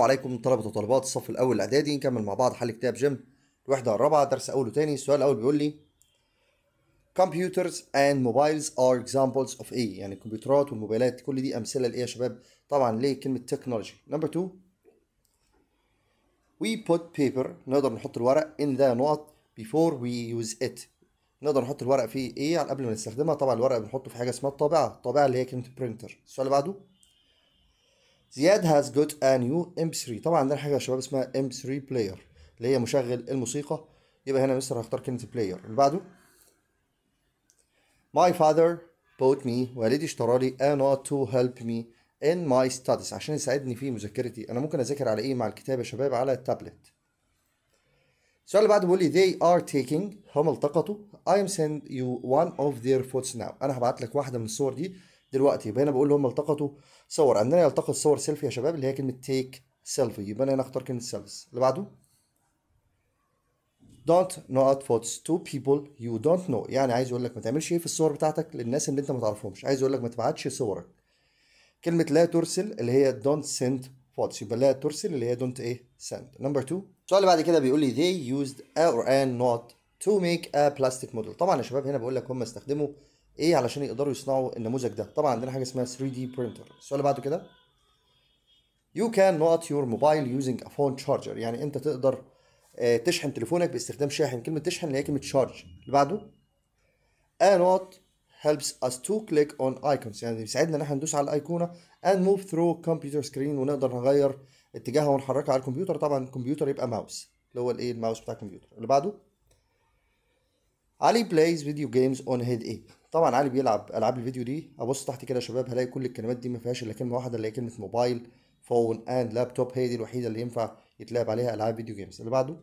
السلام عليكم طلبة وطالبات الصف الأول الإعدادي نكمل مع بعض حل كتاب جيم الوحدة الرابعة درس أول وتاني السؤال الأول بيقول لي Computers and mobiles are examples of A يعني الكمبيوترات والموبايلات كل دي أمثلة لإيه يا شباب؟ طبعا ليه كلمة تكنولوجي نمبر 2 We put paper نقدر نحط الورق in the نقط before we use it نقدر نحط الورق في إيه قبل ما نستخدمها طبعا الورق بنحطه في حاجة اسمها الطابعة الطابعة اللي هي كلمة printer السؤال اللي بعده زياد هاز جوت ا نيو ام 3 طبعا عندنا حاجه يا شباب اسمها ام 3 بلاير اللي هي مشغل الموسيقى يبقى هنا مستر هختار كلمه بلاير اللي بعده my father bought me والدي اشترى لي ا نوت to help me in my studies عشان يساعدني في مذاكرتي انا ممكن اذاكر على ايه مع الكتاب يا شباب على التابلت السؤال اللي بعده بيقول لي they are taking هم التقطوا I am send you one of their photos now انا هبعت لك واحده من الصور دي دلوقتي يبقى هنا بقول هم التقطوا صور عندنا يلتقط صور سيلفي يا شباب اللي هي كلمه تيك سيلفي يبقى انا هنا اختار كلمه سيلفيز اللي بعده don't not photos to people you don't know يعني عايز يقول لك ما تعملش ايه في الصور بتاعتك للناس اللي انت ما تعرفهمش عايز يقول لك ما تبعتش صورك كلمه لا ترسل اللي هي don't send photos يبقى لا ترسل اللي هي don't ايه send number 2 السؤال اللي بعد كده بيقول لي they used a or an not to make a plastic model طبعا يا شباب هنا بقول لك هم استخدموا ايه علشان يقدروا يصنعوا النموذج ده طبعا عندنا حاجه اسمها 3 دي برينتر السؤال اللي بعده كده you can not your mobile using a phone charger يعني انت تقدر آه، تشحن تليفونك باستخدام شاحن كلمه تشحن اللي هي كلمه شارج اللي بعده a نوت helps us to click on icons يعني بيساعدنا ان احنا ندوس على الايقونه and move through computer screen ونقدر نغير اتجاهها ونحركها على الكمبيوتر طبعا الكمبيوتر يبقى ماوس اللي هو الايه الماوس بتاع الكمبيوتر اللي بعده علي plays video games on 8 طبعا علي بيلعب العاب الفيديو دي ابص تحت كده يا شباب هلاقي كل الكلمات دي ما فيهاش الا كلمه واحده اللي هي كلمه موبايل فون اند لابتوب هي دي الوحيده اللي ينفع يتلعب عليها العاب فيديو جيمز اللي بعده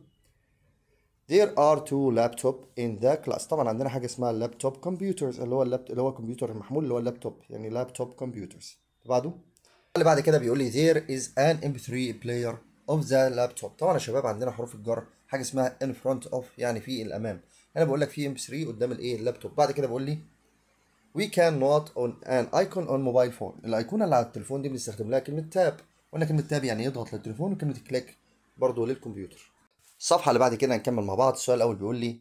There are two laptop in the class طبعا عندنا حاجه اسمها اللابتوب كمبيوترز اللي هو اللاب اللي هو الكمبيوتر المحمول اللي هو اللابتوب يعني لابتوب كمبيوترز اللي بعده اللي بعد كده بيقول لي there is an mp3 player of the laptop طبعا يا شباب عندنا حروف الجر حاجه اسمها in front of يعني في الامام انا بقول لك في mp3 قدام الايه اللابتوب بعد كده بيقول لي we can not on an icon on mobile phone الايقونه اللي على التليفون دي بنستخدم لها كلمه تاب قلنا كلمه تاب يعني يضغط للتليفون وكلمه كليك برضه للكمبيوتر الصفحه اللي بعد كده هنكمل مع بعض السؤال الاول بيقول لي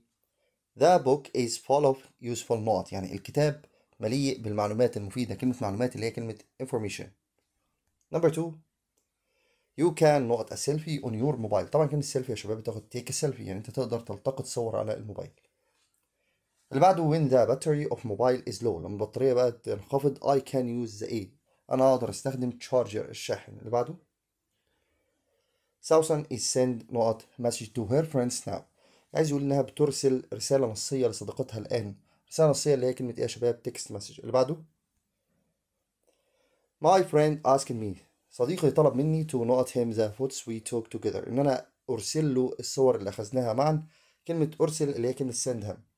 the book is full of useful notes يعني الكتاب مليء بالمعلومات المفيده كلمه معلومات اللي هي كلمه information number 2 you can not a selfie on your mobile طبعا كلمه selfie يا شباب بتاخد تيك selfie يعني انت تقدر تلتقط صور على الموبايل اللي بعده when the battery of mobile is low لما البطارية بقى تنخفض I can use the aid أنا أقدر أستخدم charger الشاحن اللي بعده Susan is send نقط message to her friends now عايز يقول إنها بترسل رسالة نصية لصديقتها الآن رسالة نصية اللي هي كلمة إيه يا شباب text message اللي بعده My friend asking me صديقي طلب مني to نقط him the photos we took together إن أنا أرسل له الصور اللي أخذناها معا كلمة أرسل اللي هي كلمة send him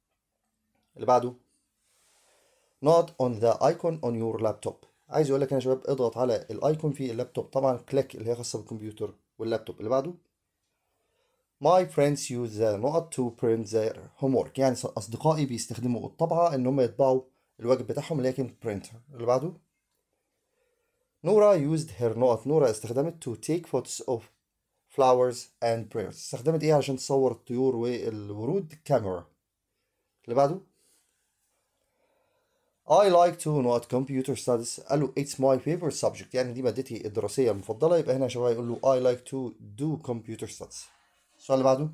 اللي بعده not on the icon on your laptop عايز يقول لك يا شباب اضغط على الايكون في اللابتوب طبعا كليك اللي هي خاصه بالكمبيوتر واللابتوب اللي بعده my friends use the not to print their homework يعني اصدقائي بيستخدموا الطبعه ان هم يطبعوا الواجب بتاعهم لكن برينتر اللي بعده نورا used her not نورا استخدمت to take photos of flowers and birds استخدمت ايه عشان تصور الطيور والورود كاميرا اللي بعده I like to what computer studies قال له it's my favorite subject يعني دي مادتي الدراسية المفضلة يبقى هنا يا شباب يقول له I like to do computer studies السؤال اللي بعده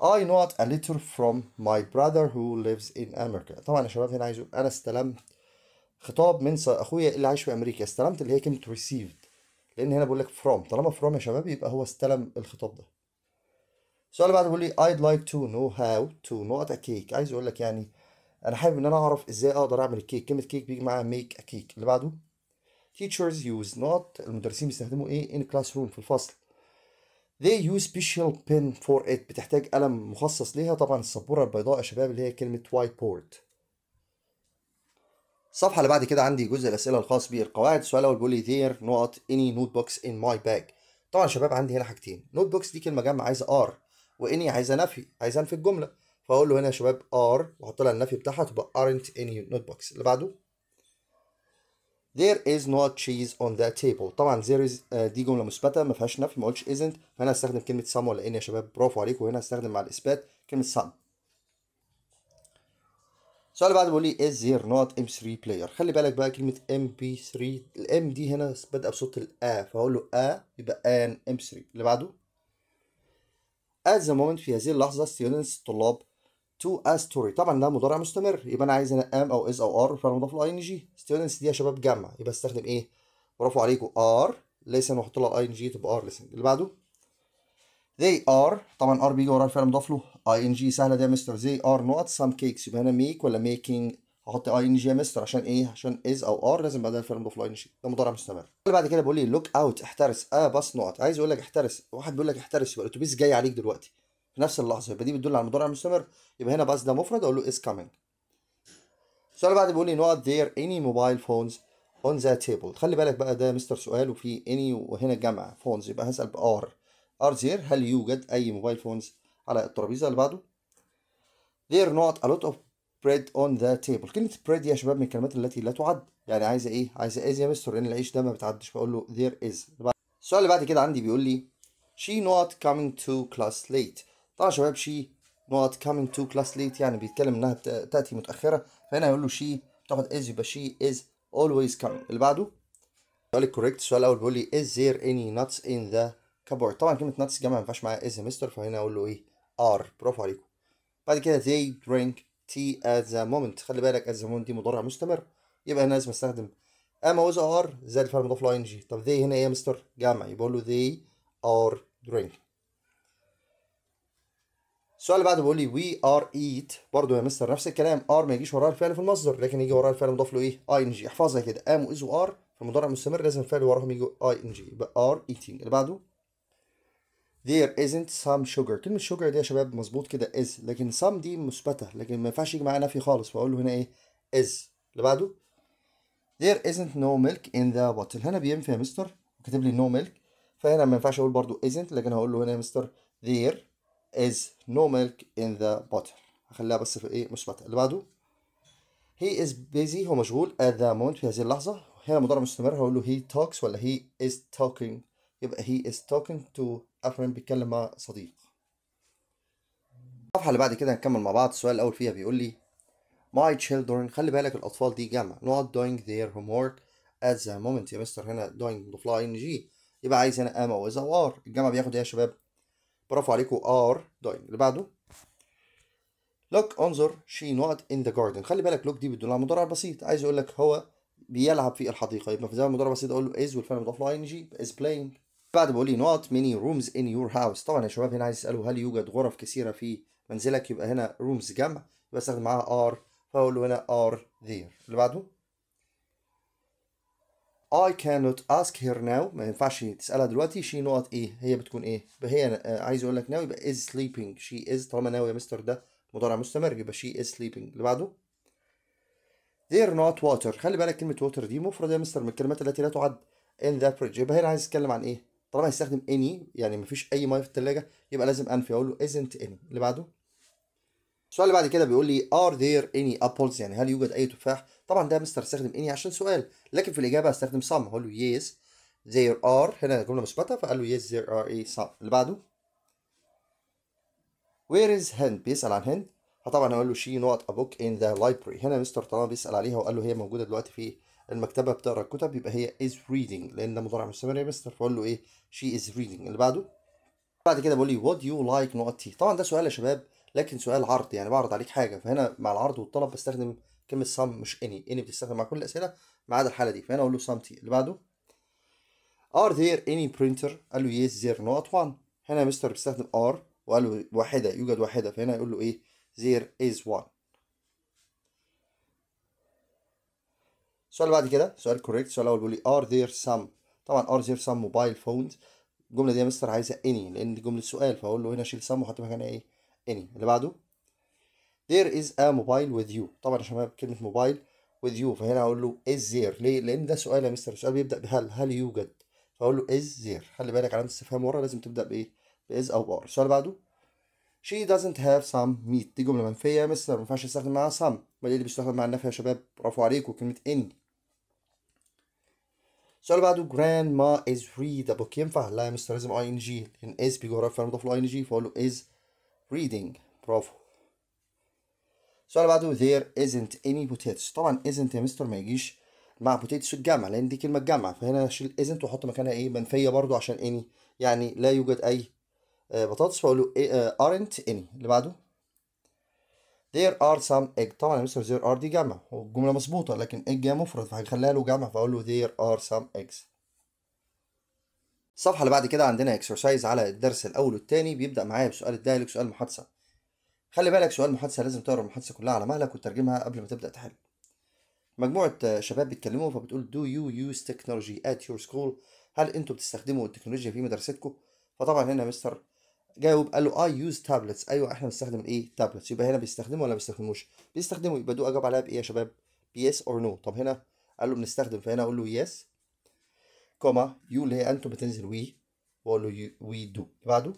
I not a letter from my brother who lives in America طبعا يا شباب هنا عايز يقول أنا استلمت خطاب من أخويا اللي عايش في أمريكا استلمت اللي هي كلمة received لأن هنا بقول لك from طالما from يا شباب يبقى هو استلم الخطاب ده السؤال اللي بعده بيقول لي I'd like to know how to not a cake عايز يقول لك يعني انا حابب ان انا اعرف ازاي اقدر اعمل الكيك كلمه كيك بيجي معاها ميك ا كيك اللي بعده teachers use not المدرسين بيستخدموا ايه in classroom في الفصل they use special pen for it بتحتاج قلم مخصص ليها طبعا السبوره البيضاء يا شباب اللي هي كلمه white board الصفحه اللي بعد كده عندي جزء الاسئله الخاص بالقواعد السؤال الاول بيقول لي there not any notebooks in my bag طبعا يا شباب عندي هنا حاجتين نوت بوكس دي كلمه جامعه عايزه ار واني عايزه نفي عايزه انفي الجمله فاقول له هنا يا شباب ار واحط لها النفي بتاعها تبقى aren't any نوت بوكس اللي بعده there is not cheese on the table طبعا there is آه، دي جمله مثبته ما فيهاش نفي ما قلتش isn't فهنا هستخدم كلمه some ولا ان يا شباب برافو عليكم وهنا هستخدم مع الاثبات كلمه some السؤال اللي بعده بيقول لي is there not m3 player خلي بالك بقى كلمه mp3 الام دي هنا بادئه بصوت الا فهقول له a يبقى an m3 اللي بعده at the moment في هذه اللحظه students الطلاب to a story طبعا ده مضارع مستمر يبقى انا عايز انا ام او از او ار فانا مضاف له اي ان جي ستودنتس دي يا شباب جمع يبقى استخدم ايه برافو عليكم ار ليسن واحط لها اي ان جي تبقى ار ليسن اللي بعده they are طبعا ار بيجي ورا الفعل مضاف له اي ان جي سهله دي يا مستر they are not some cakes يبقى هنا ميك ولا ميكينج احط اي ان جي يا مستر عشان ايه عشان از او ار لازم بعدها الفعل مضاف له اي ان جي ده مضارع مستمر اللي بعد كده بيقول لي لوك اوت احترس اه بس نقط عايز يقول لك احترس واحد بيقول لك احترس يبقى الاتوبيس جاي عليك دلوقتي في نفس اللحظه يبقى دي بتدل على المضارع المستمر يبقى هنا بس ده مفرد اقول له is coming السؤال اللي بعده بيقول لي not there any mobile phones on the table خلي بالك بقى ده مستر سؤال وفي any وهنا جمع phones يبقى هسال بار are there هل يوجد اي موبايل فونز على الترابيزه اللي بعده there not a lot of bread on the table كلمه bread يا شباب من الكلمات التي لا تعد يعني عايزه ايه عايزه از يا مستر لان العيش ده ما بتعدش بقول له there is السؤال اللي بعد كده عندي بيقول لي she not coming to class late طبعا شباب شي نقط coming to class late يعني بيتكلم انها تاتي متاخره فهنا هيقول له شي تاخد از يبقى شي از always coming اللي بعده سؤال الكوريكت السؤال الاول بيقول لي is there any nuts in the cupboard طبعا كلمه nuts جمع ما ينفعش معايا is مستر فهنا اقول له ايه are برافو عليكم بعد كده they drink tea at the moment خلي بالك at the moment دي مضارع مستمر يبقى هنا لازم استخدم اما وز ار زائد الفعل المضاف لاين جي طب they هنا ايه يا مستر جمع يبقى له they are drink السؤال اللي بعده بيقول لي وي ار ايت برضه يا مستر نفس الكلام ار ما يجيش وراها الفعل في المصدر لكن يجي وراها الفعل مضاف له ايه؟ اي ان جي احفظها كده ام واز وار في المضارع المستمر لازم الفعل وراهم يجي اي ان جي يبقى ار ايتنج اللي بعده there isn't some sugar كلمة sugar دي يا شباب مظبوط كده is لكن some دي مثبتة لكن ما ينفعش يجي معاها نفي خالص فأقول له هنا إيه is اللي بعده there isn't no milk in the bottle هنا بينفي يا مستر وكاتب لي no milk فهنا ما ينفعش أقول برضه isn't لكن هقول له هنا يا مستر there is no milk in the bottle هخليها بس في ايه مثبت اللي بعده he is busy هو مشغول at the moment في هذه اللحظة هنا مضارع مستمر هقول له he talks ولا he is talking يبقى he is talking to a friend بيتكلم مع صديق الصفحة اللي بعد كده هنكمل مع بعض السؤال الأول فيها بيقول لي my children خلي بالك الأطفال دي جمع not doing their homework at the moment يا مستر هنا doing the لها ing يبقى عايز هنا am او is او are الجمع بياخد ايه يا شباب برافو عليكم ار داين اللي بعده لوك انظر شي نوت ان ذا جاردن خلي بالك لوك دي بتدل على مضارع بسيط عايز يقول لك هو بيلعب في الحديقه يبقى في زمن مضارع بسيط اقول له از والفعل مضاف له اي ان جي از بلاينج بعد بقول لي نوت ميني رومز ان يور هاوس طبعا يا شباب هنا عايز اساله هل يوجد غرف كثيره في منزلك يبقى هنا رومز جمع يبقى استخدم معاها ار فاقول له هنا ار ذير اللي بعده I cannot ask her now ما ينفعش تسألها دلوقتي she not ايه هي بتكون ايه هي عايز اقول لك now يبقى is sleeping she is طالما now يا مستر ده مضارع مستمر يبقى she is sleeping اللي بعده they're not water خلي بالك كلمة water دي مفردة يا مستر من الكلمات التي لا تعد in that fridge يبقى هنا عايز يتكلم عن ايه طالما هيستخدم any يعني مفيش اي ميه في التلاجة يبقى لازم انفي اقول له isn't any اللي بعده السؤال اللي بعد كده بيقول لي are there any apples يعني هل يوجد اي تفاح طبعا ده مستر استخدم اني عشان سؤال لكن في الاجابه هستخدم سام هقول له يس there are هنا جمله مثبته فقال له yes there are a سام اللي بعده وير از هند بيسال عن هند فطبعا هقول له she not a book in the library هنا مستر طالما بيسال عليها وقال له هي موجوده دلوقتي في المكتبه بتقرا الكتب يبقى هي is reading لان ده مضارع مستمر يا مستر فقول له ايه she is reading اللي بعده بعد كده بقول لي would you like not tea طبعا ده سؤال يا شباب لكن سؤال عرض يعني بعرض عليك حاجه فهنا مع العرض والطلب بستخدم كلمه سام مش اني اني بتستخدم مع كل الاسئله ما عدا الحاله دي فهنا اقول له تي اللي بعده ار ذير اني برينتر قال له يس زير نوت 1 هنا مستر بيستخدم ار وقال له واحده يوجد واحده فهنا يقول له ايه زير از 1 السؤال اللي بعد كده سؤال كوريكت السؤال الاول بيقول لي ار ذير سام طبعا ار ذير سام موبايل فونز الجمله دي يا مستر عايزه اني لان دي جمله سؤال فاقول له هنا شيل سام وحط مكانها ايه اني اللي بعده there is a mobile with you طبعا يا شباب كلمه موبايل with you فهنا هقول له is there ليه لان ده سؤال يا مستر السؤال بيبدا بهل هل يوجد فاقول له is there خلي بالك علامه استفهام ورا لازم تبدا بايه باز او بار السؤال اللي بعده she doesn't have some meat دي جمله منفيه يا مستر ما ينفعش استخدم معاها some ما دي اللي بيستخدم مع النفي يا شباب برافو عليكم كلمه ان السؤال اللي بعده grandma is read a book ينفع لا يا مستر لازم اي ان جي لان از بيجي ورا فعل مضاف له اي ان جي فاقول له is reading برافو السؤال اللي بعده there isn't any potatoes طبعا isn't يا مستر ما يجيش مع potatoes الجمع لان دي كلمه جمع فهنا اشيل isn't واحط مكانها ايه منفيه برضو عشان any يعني لا يوجد اي آه، بطاطس فاقول له إيه، آه، aren't any اللي بعده there are some egg طبعا يا مستر there are دي جمع والجمله مظبوطه لكن egg مفرد فهخليها له جمع فاقول له there are some eggs الصفحة اللي بعد كده عندنا اكسرسايز على الدرس الأول والتاني بيبدأ معايا بسؤال الدايلوج سؤال محادثة خلي بالك سؤال محادثة لازم تقرا المحادثة كلها على مهلك وتترجمها قبل ما تبدأ تحل مجموعة آه، شباب بيتكلموا فبتقول do you use technology at your school هل انتوا بتستخدموا التكنولوجيا في مدرستكم فطبعا هنا مستر جاوب قال له اي يوز تابلتس ايوه احنا بنستخدم ايه تابلتس يبقى هنا بيستخدموا ولا ما بيستخدموش بيستخدموا يبقى دو اجاوب عليها بايه يا شباب يس اور نو طب هنا قال له بنستخدم فهنا اقول له يس كوما يو اللي هي انتوا بتنزل وي واقول له وي دو بعده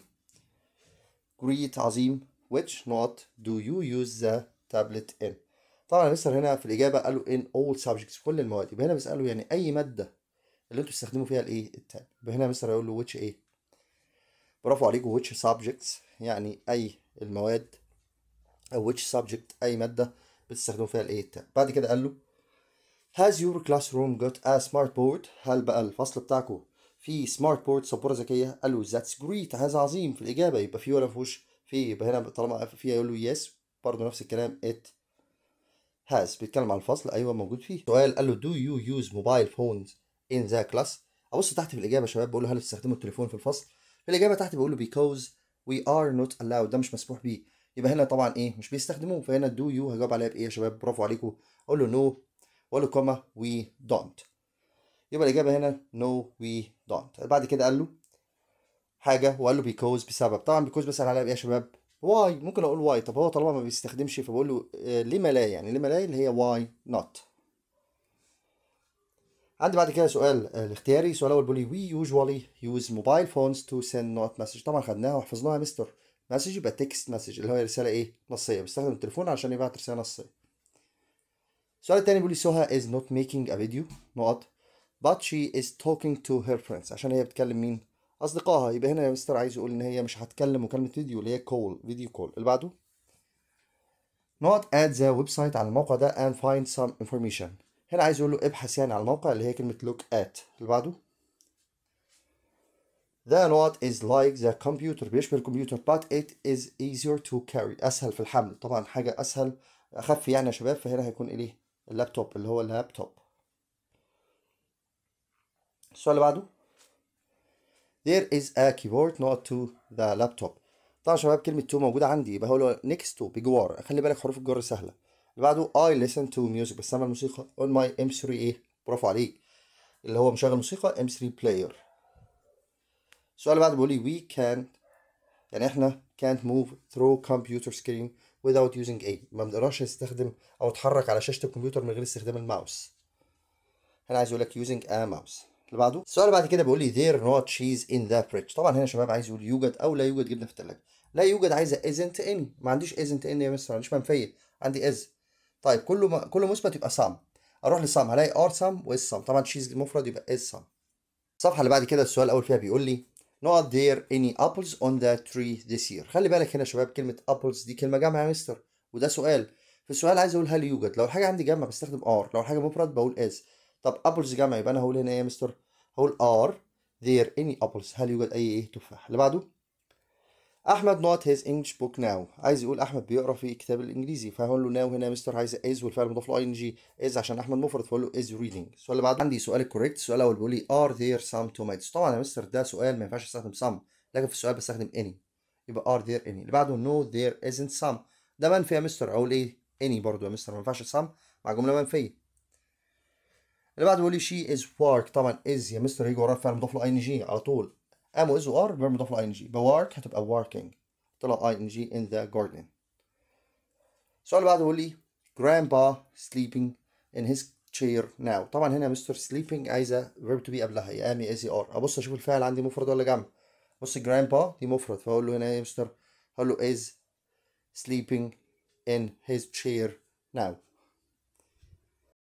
جريت عظيم which not do you use the tablet in طبعا مستر هنا في الاجابه قالوا in all subjects كل المواد يبقى هنا بيساله يعني اي ماده اللي انتوا بتستخدموا فيها الايه التاب يبقى هنا مستر هيقول له which ايه برافو عليكم which subjects يعني اي المواد او which subject اي ماده بتستخدموا فيها الايه التاب بعد كده قال له has your classroom got a smart board هل بقى الفصل بتاعكم في سمارت بورد سبوره ذكيه قالوا ذاتس جريت هذا عظيم في الاجابه يبقى في ولا فيهوش في يبقى هنا طالما فيها يقول له يس برضه نفس الكلام ات هاز بيتكلم عن الفصل ايوه موجود فيه سؤال قال له دو يو يوز موبايل فونز ان ذا كلاس ابص تحت في الاجابه يا شباب بقول له هل تستخدموا التليفون في الفصل في الاجابه تحت بقول له بيكوز وي ار نوت allowed ده مش مسموح بيه يبقى هنا طبعا ايه مش بيستخدموه فهنا دو يو هجاوب عليها بايه يا شباب برافو عليكم اقول له نو واقول له كوما وي دونت يبقى الاجابه هنا نو وي دونت بعد كده قال له حاجه وقال له بيكوز بسبب طبعا بيكوز بسال عليها يا شباب واي ممكن اقول واي طب هو طالما ما بيستخدمش فبقول له آه، لما لا يعني لما لا اللي هي واي نوت عندي بعد كده سؤال آه، الاختياري السؤال الاول بيقول لي وي usually يوز موبايل فونز تو سند نوت مسج طبعا خدناها وحفظناها يا مستر مسج يبقى تكست مسج اللي هو رساله ايه نصيه بيستخدم التليفون عشان يبعت رساله نصيه السؤال الثاني بيقول لي از نوت ميكينج ا فيديو video نقط but she is talking to her friends عشان هي بتكلم مين اصدقائها يبقى هنا يا مستر عايز يقول ان هي مش هتكلم مكالمه فيديو اللي هي كول فيديو كول اللي بعده not at the website على الموقع ده and find some information هنا عايز يقول له ابحث يعني على الموقع اللي هي كلمه look at اللي بعده The not is like the computer بيشبه الكمبيوتر but it is easier to carry أسهل في الحمل طبعا حاجة أسهل أخف يعني يا شباب فهنا هيكون إيه اللابتوب اللي هو اللابتوب السؤال اللي بعده there is a keyboard not to the laptop طبعا شباب كلمه تو موجوده عندي يبقى هو next to بجوار خلي بالك حروف الجر سهله اللي بعده I listen to music بسمع الموسيقى on my M3 ايه برافو عليك اللي هو مشغل موسيقى M3 player السؤال اللي بعده بيقول لي we can't يعني احنا can't move through computer screen without using A ما بنقدرش نستخدم او اتحرك على شاشة الكمبيوتر من غير استخدام الماوس هنا عايز يقول لك using a mouse اللي بعده السؤال بعد كده بيقول لي there not cheese in the fridge طبعا هنا شباب عايز يقول يوجد او لا يوجد جبنه في الثلاجه لا يوجد عايزه isn't any ما عنديش isn't any يا مستر ما عنديش منفيه عندي is طيب كله ما... كله مثبت يبقى صام اروح لسام هلاقي ار سام واز سام طبعا تشيز مفرد يبقى از سام الصفحه اللي بعد كده السؤال الاول فيها بيقول لي not there any apples on the tree this year خلي بالك هنا يا شباب كلمه apples دي كلمه جامعه يا مستر وده سؤال في السؤال عايز اقول هل يوجد لو الحاجه عندي جامعه بستخدم ار لو الحاجه مفرد بقول از طب ابلز جمع يبقى انا هقول هنا ايه يا مستر هقول ار ذير اني ابلز هل يوجد اي ايه تفاح اللي بعده احمد نوت هيز انجلش بوك ناو عايز يقول احمد بيقرا في كتاب الانجليزي فهقول له ناو هنا يا مستر عايز از والفعل مضاف له اي ان جي از عشان احمد مفرد فهقول له از ريدنج السؤال اللي بعده عندي سؤال الكوريكت السؤال الاول بيقول لي ار ذير سام توميتس طبعا يا مستر ده سؤال ما ينفعش استخدم سام لكن في السؤال بستخدم اني يبقى ار ذير اني اللي بعده نو ذير ازنت سام ده منفي يا مستر اقول ايه اني برضه يا مستر ما ينفعش سام مع جمله منفيه اللي بعده بيقول لي شي از بارك طبعا از يا مستر هيجي وراه فعل مضاف له اي ان جي على طول ام از وار فعل مضاف له اي ان جي بوارك هتبقى واركينج طلع اي ان جي ان ذا جاردن السؤال اللي بعده بيقول لي grandpa sleeping in his chair now طبعا هنا مستر sleeping عايزه verb to be قبلها يا امي از ار ابص اشوف الفعل عندي مفرد ولا جمع بص grandpa دي مفرد فاقول له هنا يا مستر هقول له is sleeping in his chair now